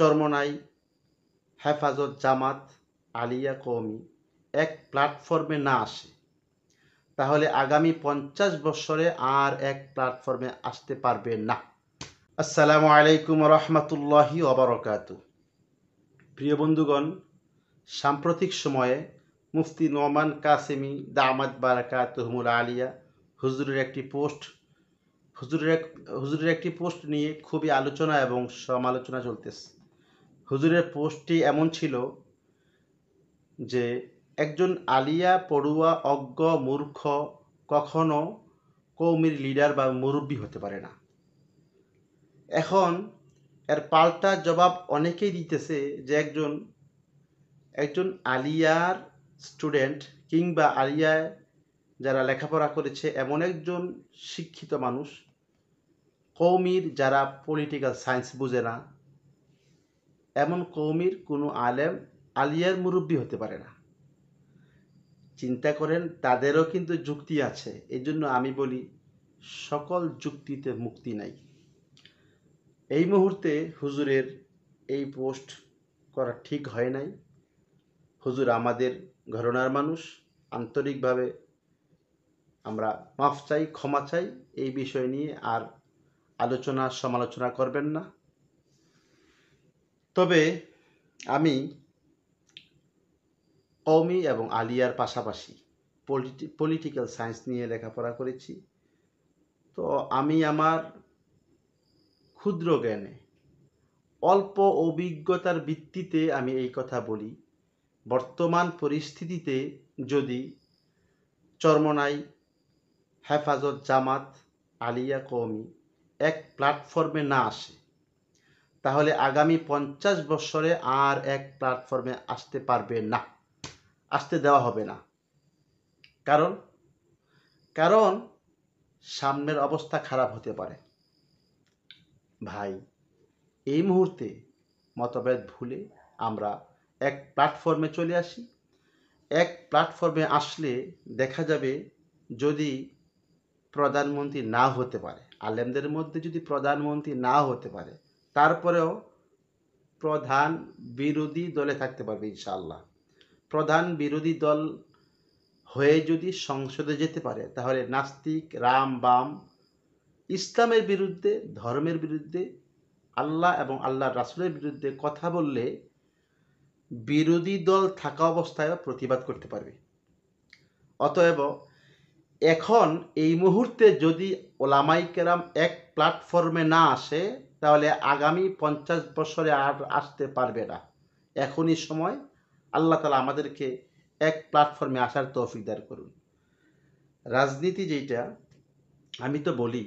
চরমনাই হেফাজত জামাত আলিয়া কওমি এক প্ল্যাটফর্মে না আসে তাহলে আগামী পঞ্চাশ বছরে আর এক প্ল্যাটফর্মে আসতে পারবে না আসসালামু আলাইকুম রহমতুল্লাহি অবরকাত প্রিয় বন্ধুগণ সাম্প্রতিক সময়ে মুফতি নোমান কাসেমি দামাদ বারাকা তহমুল আলিয়া হুজুরের একটি পোস্ট হুজুরের এক হুজুরের একটি পোস্ট নিয়ে খুবই আলোচনা এবং সমালোচনা চলতেছে হুজুরের পোস্টটি এমন ছিল যে একজন আলিয়া পড়ুয়া অজ্ঞ মূর্খ কখনো কৌমির লিডার বা মুরব্বী হতে পারে না এখন এর পাল্টা জবাব অনেকেই দিতেছে যে একজন একজন আলিয়ার স্টুডেন্ট কিংবা আলিয়ায় যারা লেখাপড়া করেছে এমন একজন শিক্ষিত মানুষ কৌমির যারা পলিটিক্যাল সায়েন্স বুঝে না এমন কৌমির কোনো আলেম আলিয়ার মুরব্বী হতে পারে না চিন্তা করেন তাদেরও কিন্তু যুক্তি আছে এই জন্য আমি বলি সকল যুক্তিতে মুক্তি নাই এই মুহূর্তে হুজুরের এই পোস্ট করা ঠিক হয় নাই হুজুর আমাদের ঘরনার মানুষ আন্তরিকভাবে আমরা মাফ চাই ক্ষমা চাই এই বিষয় নিয়ে আর আলোচনা সমালোচনা করবেন না তবে আমি কওমি এবং আলিয়ার পাশাপাশি পলিটি পলিটিক্যাল সায়েন্স নিয়ে লেখাপড়া করেছি তো আমি আমার ক্ষুদ্র জ্ঞানে অল্প অভিজ্ঞতার ভিত্তিতে আমি এই কথা বলি বর্তমান পরিস্থিতিতে যদি চর্মনাই হেফাজত জামাত আলিয়া কওমি এক প্ল্যাটফর্মে না আসে তাহলে আগামী পঞ্চাশ বৎসরে আর এক প্ল্যাটফর্মে আসতে পারবে না আসতে দেওয়া হবে না কারণ কারণ সামনের অবস্থা খারাপ হতে পারে ভাই এই মুহূর্তে মতভেদ ভুলে আমরা এক প্ল্যাটফর্মে চলে আসি এক প্ল্যাটফর্মে আসলে দেখা যাবে যদি প্রধানমন্ত্রী না হতে পারে আলেমদের মধ্যে যদি প্রধানমন্ত্রী না হতে পারে তারপরেও প্রধান বিরোধী দলে থাকতে পারবে ইনশাআল্লাহ প্রধান বিরোধী দল হয়ে যদি সংসদে যেতে পারে তাহলে নাস্তিক রাম বাম ইসলামের বিরুদ্ধে ধর্মের বিরুদ্ধে আল্লাহ এবং আল্লাহ রাসুলের বিরুদ্ধে কথা বললে বিরোধী দল থাকা অবস্থায় প্রতিবাদ করতে পারবে অতএব এখন এই মুহূর্তে যদি ওলামাই কেরাম এক প্ল্যাটফর্মে না আসে তাহলে আগামী পঞ্চাশ বছরে আর আসতে পারবে না এখনই সময় আল্লাহ তালা আমাদেরকে এক প্ল্যাটফর্মে আসার তহফিকদার করুন রাজনীতি যেটা আমি তো বলি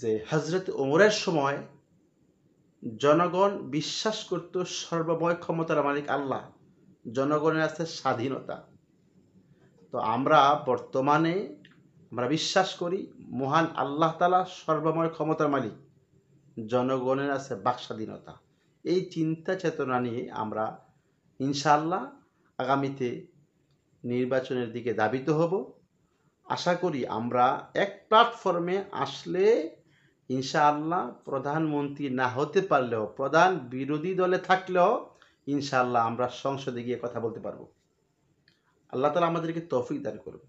যে হজরত ওমরের সময় জনগণ বিশ্বাস করত সর্বময় ক্ষমতার মালিক আল্লাহ জনগণের আছে স্বাধীনতা তো আমরা বর্তমানে আমরা বিশ্বাস করি মহান আল্লাহ তালা সর্বময় ক্ষমতার মালিক জনগণের আছে বাকস্বাধীনতা এই চিন্তা চেতনা নিয়ে আমরা ইনশাল্লাহ আগামীতে নির্বাচনের দিকে দাবিত হব আশা করি আমরা এক প্ল্যাটফর্মে আসলে ইনশাআল্লাহ প্রধানমন্ত্রী না হতে পারলেও প্রধান বিরোধী দলে থাকলেও ইনশাআল্লাহ আমরা সংসদে গিয়ে কথা বলতে পারবো আল্লাহ তালা আমাদেরকে তফিক দান করবে